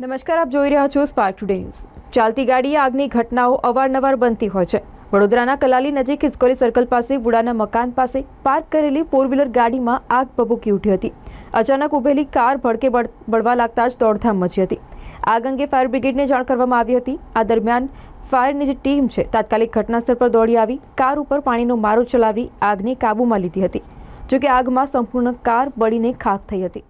નમસ્કાર આપ જોઈ રહ્યા છો સ્પાર્ક ટુડે ન્યૂઝ ચાલતી ગાડીએ આગની ઘટનાઓ અવારનવાર બનતી હોય છે વડોદરાના કલાલી નજીક હિસ્કોરી સર્કલ પાસે વુડાના મકાન પાસે પાર્ક કરેલી ફોર વ્હીલર ગાડીમાં આગ ભભૂકી ઉઠી હતી અચાનક ઉભેલી કાર ભડકે બળવા લાગતા જ દોડધામ મચી હતી આગ અંગે ફાયર બ્રિગેડને જાણ કરવામાં આવી હતી આ દરમિયાન ફાયરની જે ટીમ છે તાત્કાલિક ઘટનાસ્થળ પર દોડી આવી કાર ઉપર પાણીનો મારો ચલાવી આગને કાબૂમાં લીધી હતી જોકે આગમાં સંપૂર્ણ કાર બળીને ખાખ થઈ હતી